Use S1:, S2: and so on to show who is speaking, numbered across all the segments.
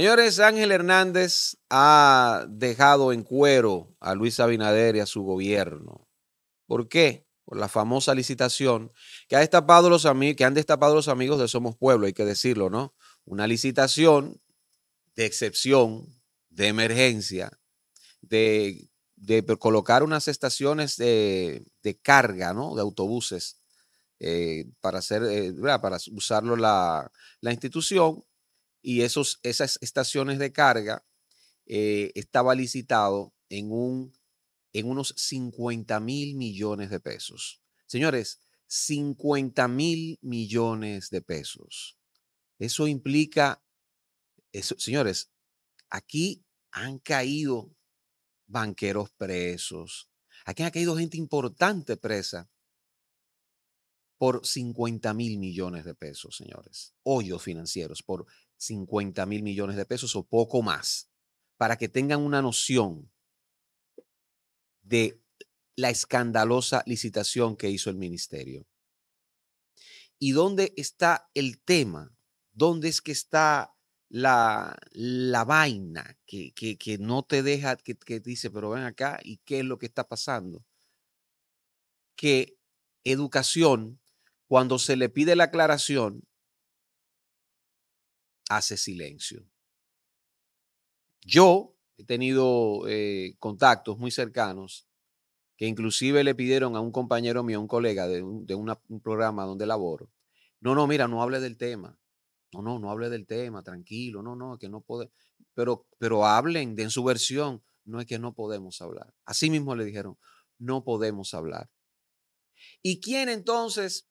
S1: Señores, Ángel Hernández ha dejado en cuero a Luis Abinader y a su gobierno. ¿Por qué? Por la famosa licitación que, destapado los que han destapado los amigos de Somos Pueblo, hay que decirlo, ¿no? Una licitación de excepción, de emergencia, de, colocar unas estaciones de, carga, ¿no? De autobuses eh, para, hacer, eh, para usarlo la institución y esos, esas estaciones de carga eh, estaba licitado en, un, en unos 50 mil millones de pesos. Señores, 50 mil millones de pesos. Eso implica, eso, señores, aquí han caído banqueros presos, aquí han caído gente importante presa por 50 mil millones de pesos, señores. Hoyos financieros por 50 mil millones de pesos o poco más, para que tengan una noción de la escandalosa licitación que hizo el ministerio. ¿Y dónde está el tema? ¿Dónde es que está la, la vaina que, que, no te deja, que, que dice, pero ven acá, ¿y qué es lo que está pasando? Que educación, cuando se le pide la aclaración, hace silencio. Yo he tenido eh, contactos muy cercanos que inclusive le pidieron a un compañero mío, un colega de, un, programa donde laboro, no, no, mira, no hable del tema. No, no, no hable del tema, tranquilo, no, no, que no puede. Pero, pero hablen, den su versión. No es que no podemos hablar. Así mismo le dijeron, no podemos hablar. ¿Y quién entonces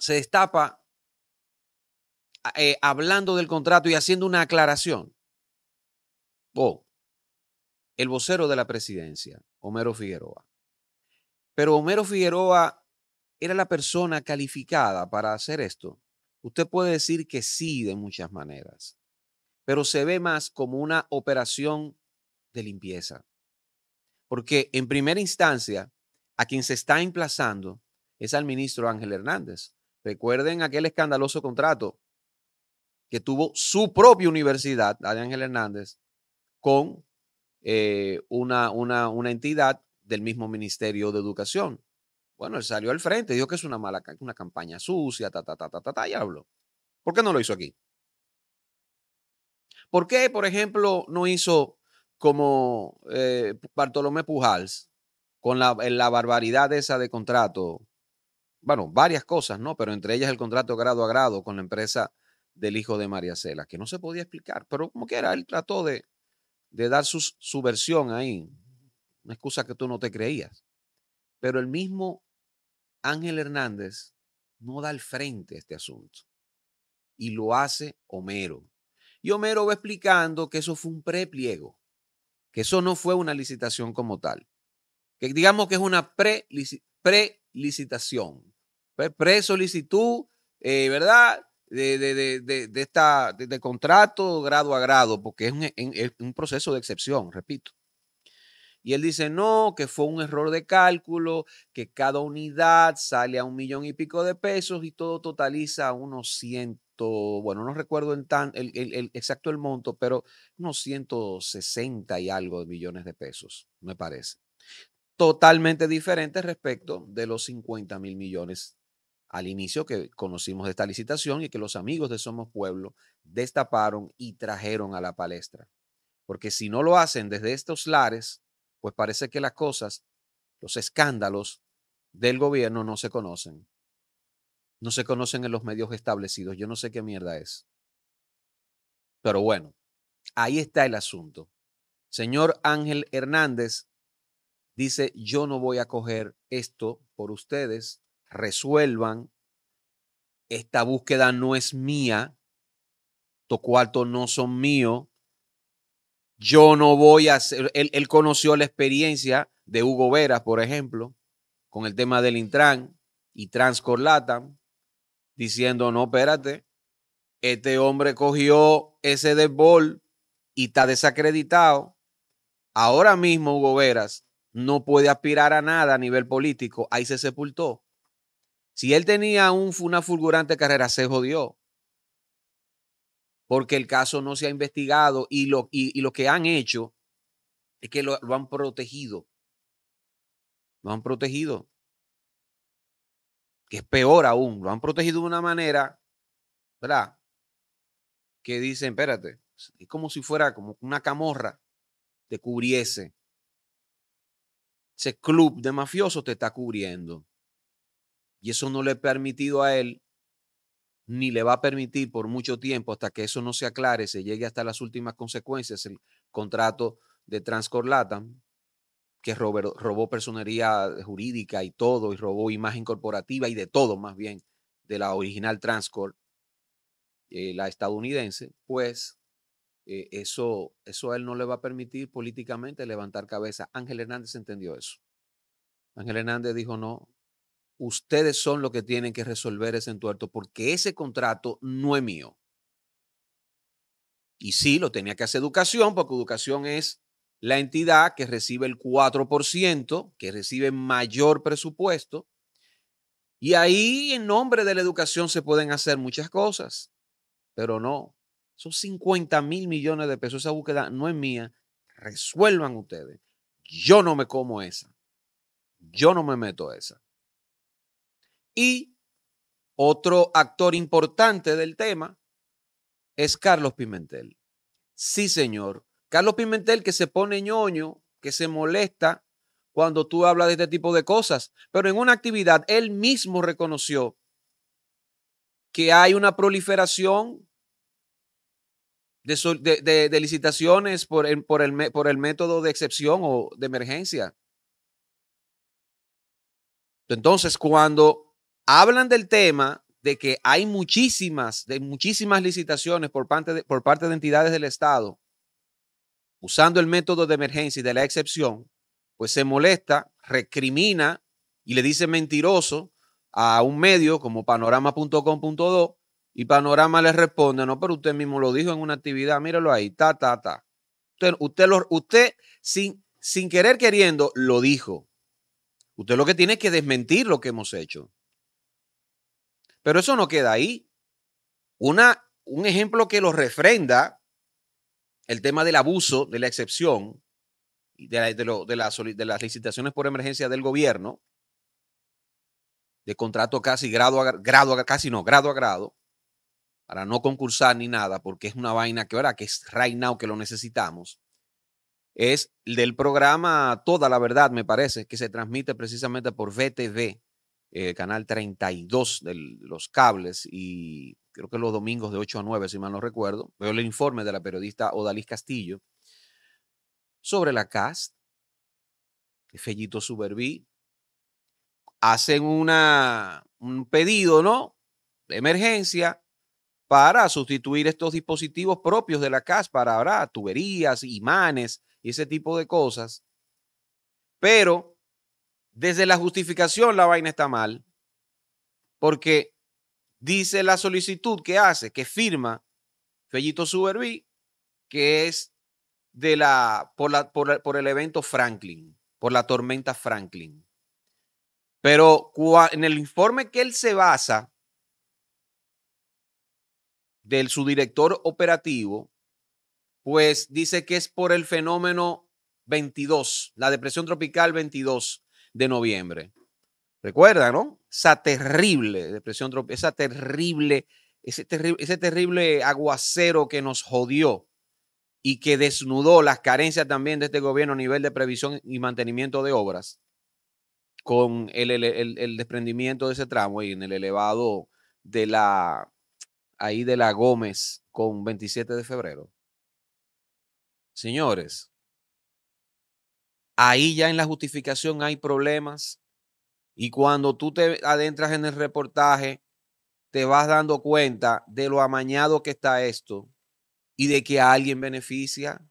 S1: se destapa eh, hablando del contrato y haciendo una aclaración. Oh, el vocero de la presidencia, Homero Figueroa. Pero Homero Figueroa era la persona calificada para hacer esto. Usted puede decir que sí de muchas maneras, pero se ve más como una operación de limpieza. Porque en primera instancia, a quien se está emplazando es al ministro Ángel Hernández. Recuerden aquel escandaloso contrato que tuvo su propia universidad, la Ángel Hernández, con eh, una, una, entidad del mismo Ministerio de Educación. Bueno, él salió al frente, dijo que es una mala una campaña sucia, ta, ta, ta, ta, ta, y habló. ¿Por qué no lo hizo aquí? ¿Por qué, por ejemplo, no hizo como eh, Bartolomé Pujals con la, la barbaridad esa de contrato? Bueno, varias cosas, ¿no? Pero entre ellas el contrato grado a grado con la empresa del hijo de María Cela, que no se podía explicar, pero como quiera, él trató de, de dar su, versión ahí, una excusa que tú no te creías. Pero el mismo Ángel Hernández no da al frente a este asunto y lo hace Homero. Y Homero va explicando que eso fue un prepliego, que eso no fue una licitación como tal, que digamos que es una pre-licitación, pre, solicitud eh, ¿verdad? de, esta, de, contrato grado a grado, porque es un, un proceso de excepción, repito. Y él dice, no, que fue un error de cálculo, que cada unidad sale a un millón y pico de pesos y todo totaliza unos ciento, bueno, no recuerdo en tan, el, exacto el monto, pero unos sesenta y algo de millones de pesos, me parece. Totalmente diferente respecto de los cincuenta mil millones al inicio que conocimos de esta licitación y que los amigos de Somos Pueblo destaparon y trajeron a la palestra. Porque si no lo hacen desde estos lares, pues parece que las cosas, los escándalos del gobierno no se conocen. No se conocen en los medios establecidos. Yo no sé qué mierda es. Pero bueno, ahí está el asunto. Señor Ángel Hernández dice, yo no voy a coger esto por ustedes resuelvan, esta búsqueda no es mía, estos cuartos no son míos, yo no voy a hacer, él, conoció la experiencia de Hugo Veras, por ejemplo, con el tema del Intran y Transcorlatan, diciendo, no, espérate, este hombre cogió ese debol y está desacreditado. Ahora mismo Hugo Veras no puede aspirar a nada a nivel político, ahí se sepultó. Si él tenía un, una fulgurante carrera, se jodió. Porque el caso no se ha investigado y lo, y, lo que han hecho es que lo, lo han protegido. Lo han protegido. Que es peor aún. Lo han protegido de una manera, ¿verdad? Que dicen, espérate, es como si fuera como una camorra te cubriese. Ese club de mafiosos te está cubriendo. Y eso no le ha permitido a él, ni le va a permitir por mucho tiempo hasta que eso no se aclare, se llegue hasta las últimas consecuencias, el contrato de Transcor Latam, que robó, personería jurídica y todo, y robó imagen corporativa y de todo más bien, de la original Transcor, eh, la estadounidense, pues eh, eso, eso a él no le va a permitir políticamente levantar cabeza. Ángel Hernández entendió eso. Ángel Hernández dijo, no, ustedes son los que tienen que resolver ese entuerto porque ese contrato no es mío. Y sí, lo tenía que hacer educación, porque educación es la entidad que recibe el 4%, que recibe mayor presupuesto. Y ahí en nombre de la educación se pueden hacer muchas cosas, pero no. Son 50 mil millones de pesos. Esa búsqueda no es mía. Resuelvan ustedes. Yo no me como esa. Yo no me meto a esa. Y otro actor importante del tema es Carlos Pimentel. Sí, señor. Carlos Pimentel que se pone ñoño, que se molesta cuando tú hablas de este tipo de cosas, pero en una actividad él mismo reconoció que hay una proliferación de, licitaciones por por, el, por el método de excepción o de emergencia. Entonces, cuando hablan del tema de que hay muchísimas, de muchísimas licitaciones por parte de, por parte de entidades del Estado usando el método de emergencia y de la excepción, pues se molesta, recrimina y le dice mentiroso a un medio como panorama.com.do y Panorama le responde, no, pero usted mismo lo dijo en una actividad, míralo ahí, ta, ta, ta. Usted, lo, usted sin, sin querer queriendo lo dijo. Usted lo que tiene es que desmentir lo que hemos hecho. Pero eso no queda ahí. Una, un ejemplo que lo refrenda, el tema del abuso, de la excepción, de, de, de, las licitaciones por emergencia del gobierno, de contrato casi grado a grado, casi no, grado a grado, para no concursar ni nada, porque es una vaina que ahora, que es right now que lo necesitamos, es del programa Toda la Verdad, me parece, que se transmite precisamente por VTV, eh, canal 32 de los cables y creo que los domingos de 8 a 9, si mal no recuerdo, veo el informe de la periodista Odalis Castillo sobre la CAS, de Fellito Superví. Hacen una, un pedido, ¿no? De emergencia para sustituir estos dispositivos propios de la CAS para ahora tuberías, imanes y ese tipo de cosas. Pero desde la justificación la vaina está mal, porque dice la solicitud que hace, que firma Fellito Suberví, que es de la por, la, por, el evento Franklin, por la tormenta Franklin. Pero en el informe que él se basa del su director operativo, pues dice que es por el fenómeno 22, la depresión tropical 22, de noviembre. Recuerda, ¿no? Esa terrible depresión tropical, esa terrible, ese, terrible, ese terrible aguacero que nos jodió y que desnudó las carencias también de este gobierno a nivel de previsión y mantenimiento de obras con el, el desprendimiento de ese tramo y en el elevado de la ahí de la Gómez con 27 de febrero. Señores, Ahí ya en la justificación hay problemas y cuando tú te adentras en el reportaje, te vas dando cuenta de lo amañado que está esto y de que a alguien beneficia.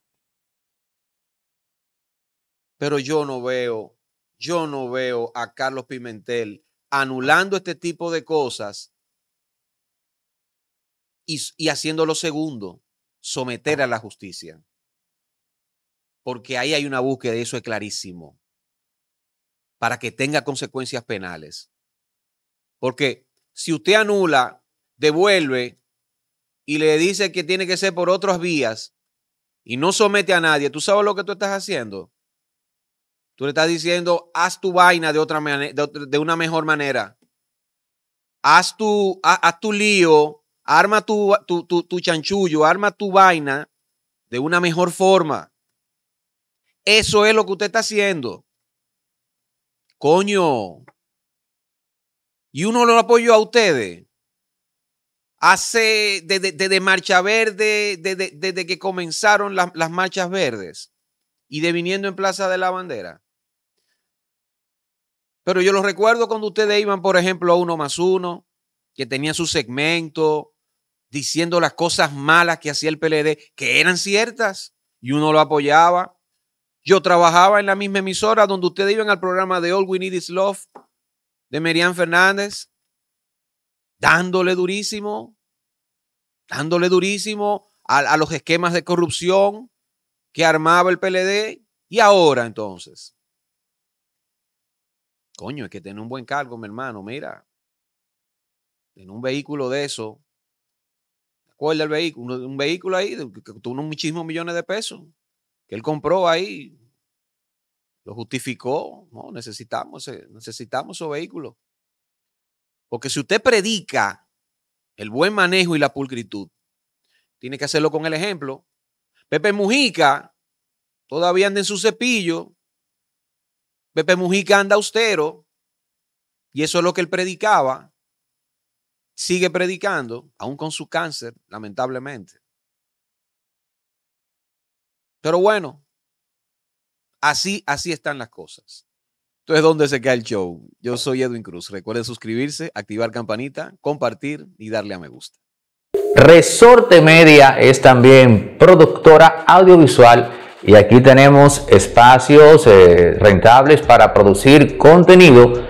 S1: Pero yo no veo, yo no veo a Carlos Pimentel anulando este tipo de cosas y, y lo segundo, someter a la justicia porque ahí hay una búsqueda eso es clarísimo, para que tenga consecuencias penales. Porque si usted anula, devuelve y le dice que tiene que ser por otras vías y no somete a nadie, ¿tú sabes lo que tú estás haciendo? Tú le estás diciendo, haz tu vaina de, otra de una mejor manera. Haz tu, tu lío, arma tu, tu chanchullo, arma tu vaina de una mejor forma. Eso es lo que usted está haciendo. Coño. Y uno lo apoyó a ustedes. Hace desde, Marcha Verde, desde, que comenzaron las, marchas verdes y de viniendo en Plaza de la Bandera. Pero yo lo recuerdo cuando ustedes iban, por ejemplo, a uno más uno, que tenía su segmento diciendo las cosas malas que hacía el PLD, que eran ciertas, y uno lo apoyaba. Yo trabajaba en la misma emisora donde ustedes iban al programa de All We Need Is Love de Merian Fernández, dándole durísimo, dándole durísimo a, los esquemas de corrupción que armaba el PLD. Y ahora entonces, coño, es que tiene un buen cargo, mi hermano, mira, en un vehículo de eso, ¿te acuerdas el vehículo? Un, vehículo ahí, que costó unos muchísimos millones de pesos que él compró ahí, lo justificó, no, necesitamos, eh, necesitamos esos vehículos. Porque si usted predica el buen manejo y la pulcritud, tiene que hacerlo con el ejemplo. Pepe Mujica todavía anda en su cepillo. Pepe Mujica anda austero. Y eso es lo que él predicaba. Sigue predicando, aún con su cáncer, lamentablemente. Pero bueno, así, así están las cosas. Entonces, ¿dónde se queda el show? Yo soy Edwin Cruz. Recuerden suscribirse, activar campanita, compartir y darle a me gusta.
S2: Resorte Media es también productora audiovisual y aquí tenemos espacios eh, rentables para producir contenido